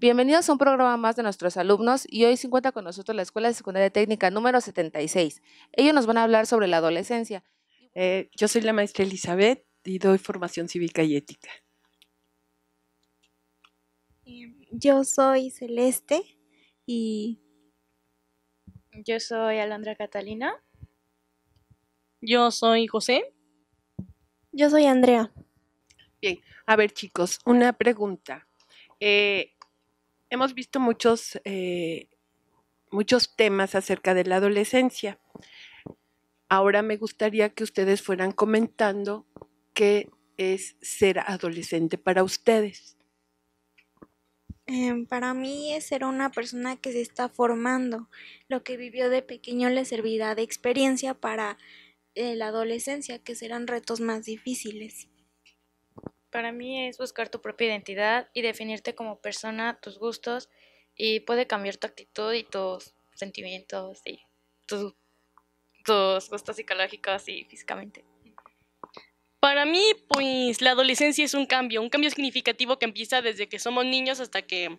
Bienvenidos a un programa más de nuestros alumnos y hoy se encuentra con nosotros la Escuela de Secundaria Técnica número 76. Ellos nos van a hablar sobre la adolescencia. Eh, yo soy la maestra Elizabeth y doy formación cívica y ética. Yo soy Celeste y... Yo soy Alondra Catalina. Yo soy José. Yo soy Andrea. Bien, a ver chicos, una pregunta. Eh, hemos visto muchos, eh, muchos temas acerca de la adolescencia. Ahora me gustaría que ustedes fueran comentando qué es ser adolescente para ustedes. Em, para mí es ser una persona que se está formando. Lo que vivió de pequeño le servirá de experiencia para eh, la adolescencia, que serán retos más difíciles. Para mí es buscar tu propia identidad y definirte como persona, tus gustos y puede cambiar tu actitud y tus sentimientos y tus, gustos psicológicos y físicamente. Para mí, pues la adolescencia es un cambio, un cambio significativo que empieza desde que somos niños hasta que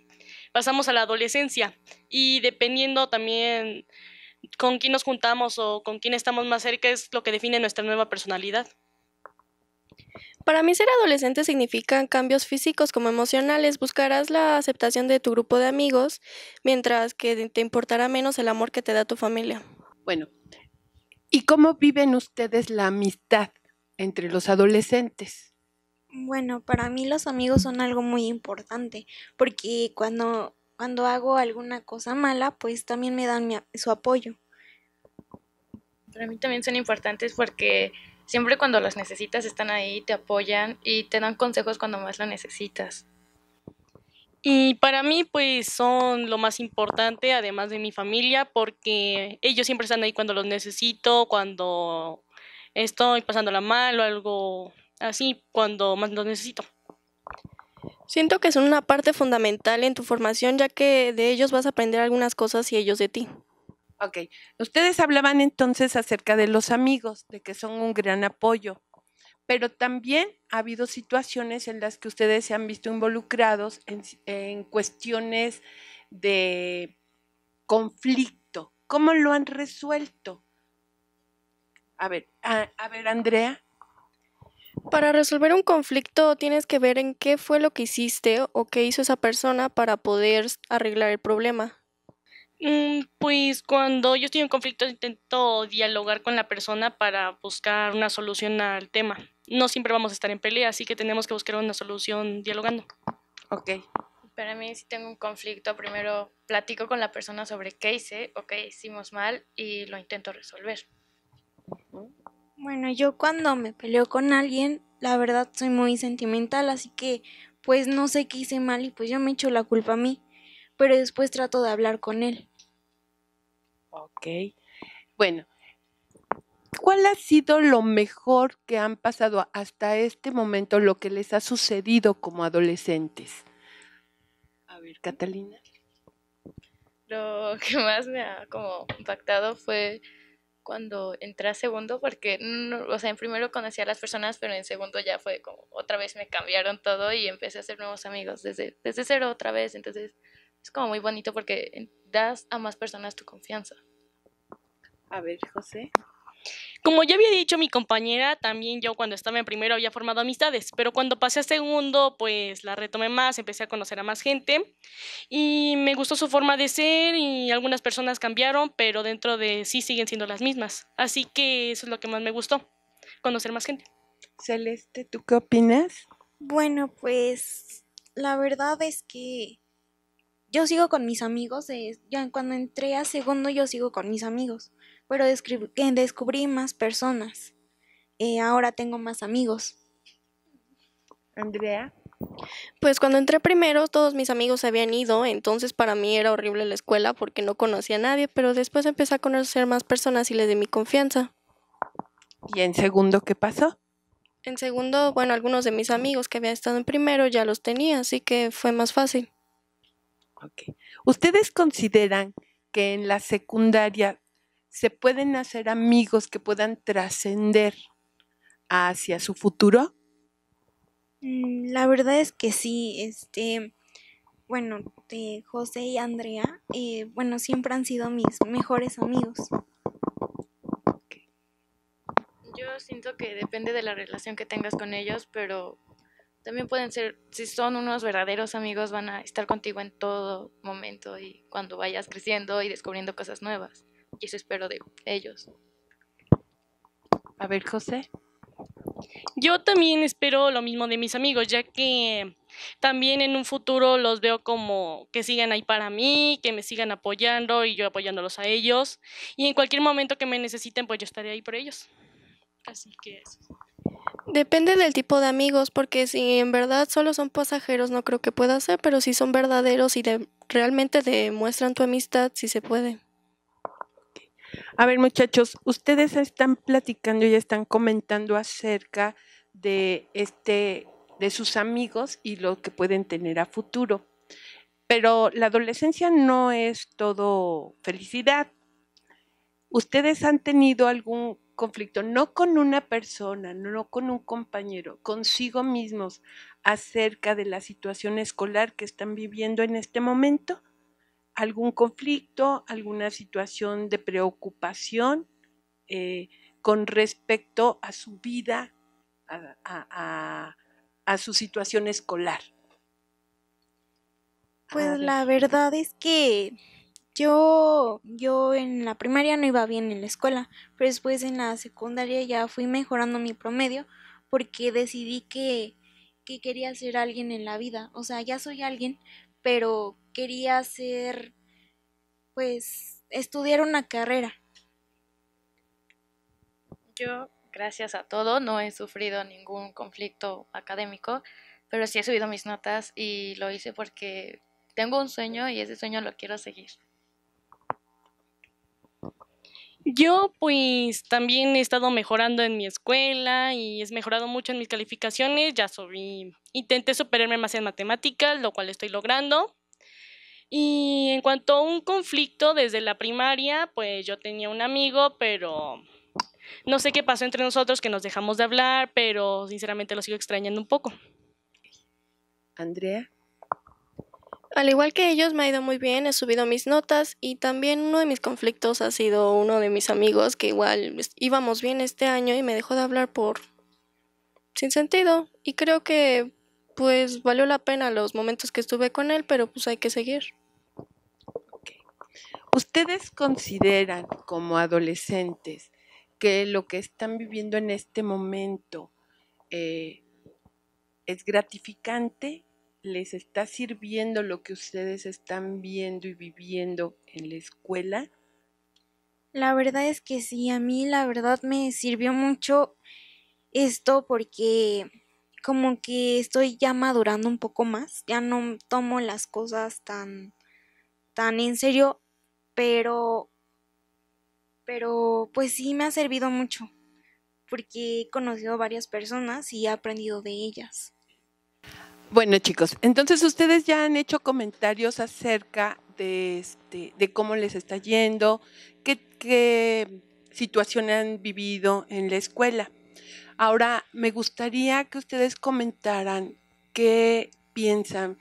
pasamos a la adolescencia y dependiendo también con quién nos juntamos o con quién estamos más cerca es lo que define nuestra nueva personalidad para mí ser adolescente significa cambios físicos como emocionales. Buscarás la aceptación de tu grupo de amigos, mientras que te importará menos el amor que te da tu familia. Bueno, ¿y cómo viven ustedes la amistad entre los adolescentes? Bueno, para mí los amigos son algo muy importante, porque cuando, cuando hago alguna cosa mala, pues también me dan su apoyo. Para mí también son importantes porque siempre cuando las necesitas están ahí, te apoyan y te dan consejos cuando más las necesitas. Y para mí, pues son lo más importante, además de mi familia, porque ellos siempre están ahí cuando los necesito, cuando estoy pasándola mal o algo así, cuando más los necesito. Siento que son una parte fundamental en tu formación, ya que de ellos vas a aprender algunas cosas y ellos de ti. Ok, ustedes hablaban entonces acerca de los amigos, de que son un gran apoyo, pero también ha habido situaciones en las que ustedes se han visto involucrados en, cuestiones de conflicto. ¿Cómo lo han resuelto? A ver, a ver, Andrea. Para resolver un conflicto tienes que ver en qué fue lo que hiciste o qué hizo esa persona para poder arreglar el problema. Mm, pues cuando yo estoy en conflicto intento dialogar con la persona para buscar una solución al tema. No siempre vamos a estar en pelea, así que tenemos que buscar una solución dialogando. Ok. Para mí si tengo un conflicto, primero platico con la persona sobre qué hice o qué hicimos mal y lo intento resolver. Bueno, yo cuando me peleo con alguien, la verdad soy muy sentimental, así que pues no sé qué hice mal y pues yo me echo la culpa a mí, pero después trato de hablar con él. Ok. Bueno, ¿cuál ha sido lo mejor que han pasado hasta este momento, lo que les ha sucedido como adolescentes? A ver, Catalina. Lo que más me ha como impactado fue cuando entré a segundo, porque, o sea, en primero conocía a las personas, pero en segundo ya fue como, otra vez me cambiaron todo y empecé a hacer nuevos amigos desde, desde cero otra vez, entonces es como muy bonito porque das a más personas tu confianza. A ver, José. Como ya había dicho mi compañera, también yo cuando estaba en primero había formado amistades, pero cuando pasé a segundo, pues la retomé más, empecé a conocer a más gente y me gustó su forma de ser y algunas personas cambiaron, pero dentro de sí siguen siendo las mismas. Así que eso es lo que más me gustó, conocer más gente. Celeste, ¿tú qué opinas? Bueno, pues la verdad es que yo sigo con mis amigos, cuando entré a segundo yo sigo con mis amigos, pero eh, descubrí, más personas. Eh, ahora tengo más amigos. Andrea. Pues cuando entré primero todos mis amigos se habían ido, entonces para mí era horrible la escuela porque no conocía a nadie, pero después empecé a conocer más personas y les di mi confianza. ¿Y en segundo qué pasó? En segundo, bueno, algunos de mis amigos que había estado en primero ya los tenía, así que fue más fácil. ¿Ustedes consideran que en la secundaria se pueden hacer amigos que puedan trascender hacia su futuro? Mm, la verdad es que sí, este, bueno, José y Andrea, eh, bueno, siempre han sido mis mejores amigos. Yo siento que depende de la relación que tengas con ellos, pero también pueden ser, si son unos verdaderos amigos, van a estar contigo en todo momento y cuando vayas creciendo y descubriendo cosas nuevas. Y eso espero de ellos. A ver, José. Yo también espero lo mismo de mis amigos, ya que también en un futuro los veo como que sigan ahí para mí, que me sigan apoyando y yo apoyándolos a ellos. Y en cualquier momento que me necesiten, pues yo estaré ahí por ellos. Así que eso. Depende del tipo de amigos, porque si en verdad solo son pasajeros no creo que pueda ser, pero si son verdaderos y realmente demuestran tu amistad, sí se puede. A ver muchachos, ustedes están platicando y están comentando acerca de este de sus amigos y lo que pueden tener a futuro. Pero la adolescencia no es todo felicidad. ¿Ustedes han tenido algún conflicto, no con una persona, no con un compañero, consigo mismos acerca de la situación escolar que están viviendo en este momento, algún conflicto, alguna situación de preocupación eh, con respecto a su vida, a su situación escolar. Pues la verdad es que yo, yo en la primaria no iba bien en la escuela, pero después en la secundaria ya fui mejorando mi promedio porque decidí que, que quería ser alguien en la vida. O sea, ya soy alguien, pero quería ser, pues, estudiar una carrera. Yo, gracias a todo, no he sufrido ningún conflicto académico, pero sí he subido mis notas y lo hice porque tengo un sueño y ese sueño lo quiero seguir. Yo pues también he estado mejorando en mi escuela y he mejorado mucho en mis calificaciones, ya soy, intenté superarme más en matemáticas, lo cual estoy logrando. Y en cuanto a un conflicto desde la primaria, pues yo tenía un amigo, pero no sé qué pasó entre nosotros, que nos dejamos de hablar, pero sinceramente lo sigo extrañando un poco. Andrea. Al igual que ellos, me ha ido muy bien, he subido mis notas y también uno de mis conflictos ha sido uno de mis amigos que igual íbamos bien este año y me dejó de hablar por sin sentido y creo que pues valió la pena los momentos que estuve con él, pero pues hay que seguir. ¿Ustedes consideran como adolescentes que lo que están viviendo en este momento eh, es gratificante les está sirviendo lo que ustedes están viendo y viviendo en la escuela? La verdad es que sí, a mí la verdad me sirvió mucho esto porque como que estoy ya madurando un poco más, ya no tomo las cosas tan tan en serio, pero pero pues sí me ha servido mucho porque he conocido varias personas y he aprendido de ellas. Bueno, chicos, entonces ustedes ya han hecho comentarios acerca de, este, cómo les está yendo, qué, situación han vivido en la escuela. Ahora, me gustaría que ustedes comentaran qué piensan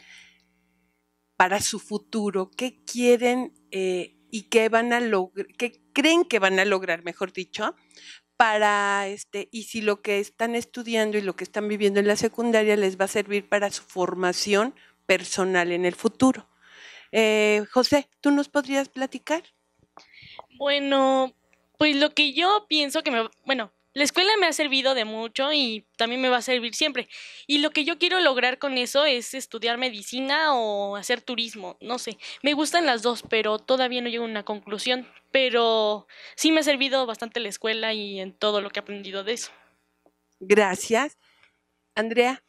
para su futuro, qué quieren eh, y qué van a lograr, qué creen que van a lograr, mejor dicho, para, este, y si lo que están estudiando y lo que están viviendo en la secundaria les va a servir para su formación personal en el futuro. Eh, José, ¿tú nos podrías platicar? Bueno, pues lo que yo pienso que me, bueno, la escuela me ha servido de mucho y también me va a servir siempre. Y lo que yo quiero lograr con eso es estudiar medicina o hacer turismo, no sé. Me gustan las dos, pero todavía no llego a una conclusión. Pero sí me ha servido bastante la escuela y en todo lo que he aprendido de eso. Gracias. Andrea.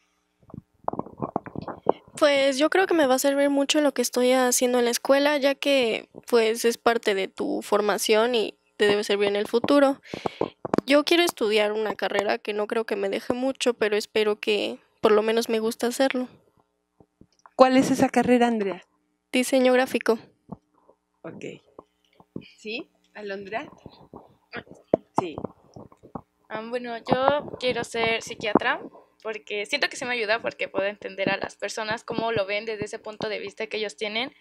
Pues yo creo que me va a servir mucho lo que estoy haciendo en la escuela, ya que pues es parte de tu formación y te debe servir en el futuro. Yo quiero estudiar una carrera que no creo que me deje mucho, pero espero que por lo menos me gusta hacerlo. ¿Cuál es esa carrera, Andrea? Diseño gráfico. Ok. ¿Sí? ¿Alondra? Sí. Ah, bueno, yo quiero ser psiquiatra porque siento que se me ayuda porque puedo entender a las personas cómo lo ven desde ese punto de vista que ellos tienen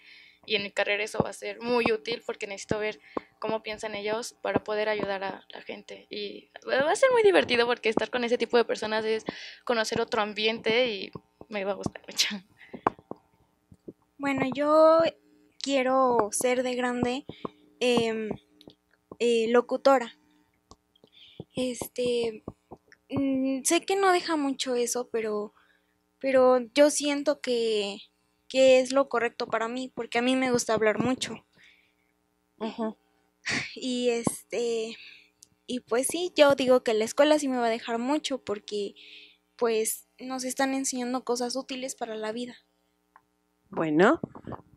y en mi carrera eso va a ser muy útil porque necesito ver cómo piensan ellos para poder ayudar a la gente. Y va a ser muy divertido porque estar con ese tipo de personas es conocer otro ambiente y me va a gustar mucho. Bueno, yo quiero ser de grande em, eh, locutora. Este, mm, sé que no deja mucho eso, pero, pero yo siento que qué es lo correcto para mí, porque a mí me gusta hablar mucho. Y este y pues sí, yo digo que la escuela sí me va a dejar mucho porque pues nos están enseñando cosas útiles para la vida. Bueno,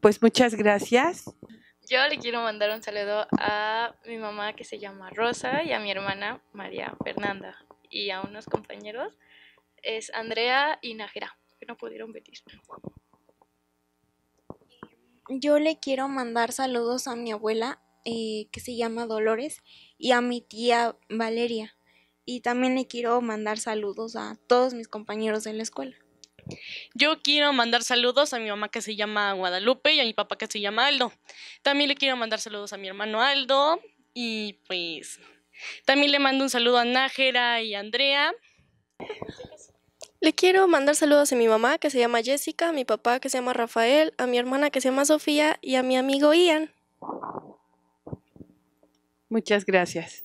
pues muchas gracias. Yo le quiero mandar un saludo a mi mamá que se llama Rosa y a mi hermana María Fernanda y a unos compañeros, es Andrea y Najera, que no pudieron venir yo le quiero mandar saludos a mi abuela, eh, que se llama Dolores, y a mi tía Valeria. Y también le quiero mandar saludos a todos mis compañeros de la escuela. Yo quiero mandar saludos a mi mamá que se llama Guadalupe y a mi papá que se llama Aldo. También le quiero mandar saludos a mi hermano Aldo y pues también le mando un saludo a Nájera y a Andrea. Le quiero mandar saludos a mi mamá que se llama Jessica, a mi papá que se llama Rafael, a mi hermana que se llama Sofía y a mi amigo Ian. Muchas gracias.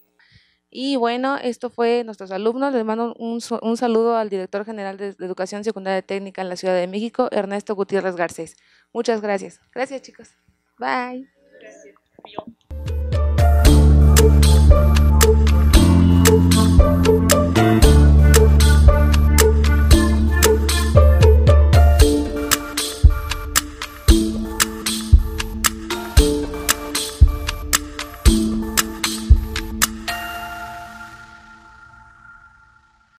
Y bueno, esto fue nuestros alumnos. Les mando un, un saludo al director general de, Educación Secundaria Técnica en la Ciudad de México, Ernesto Gutiérrez Garcés. Muchas gracias. Gracias, chicos. Bye. Gracias.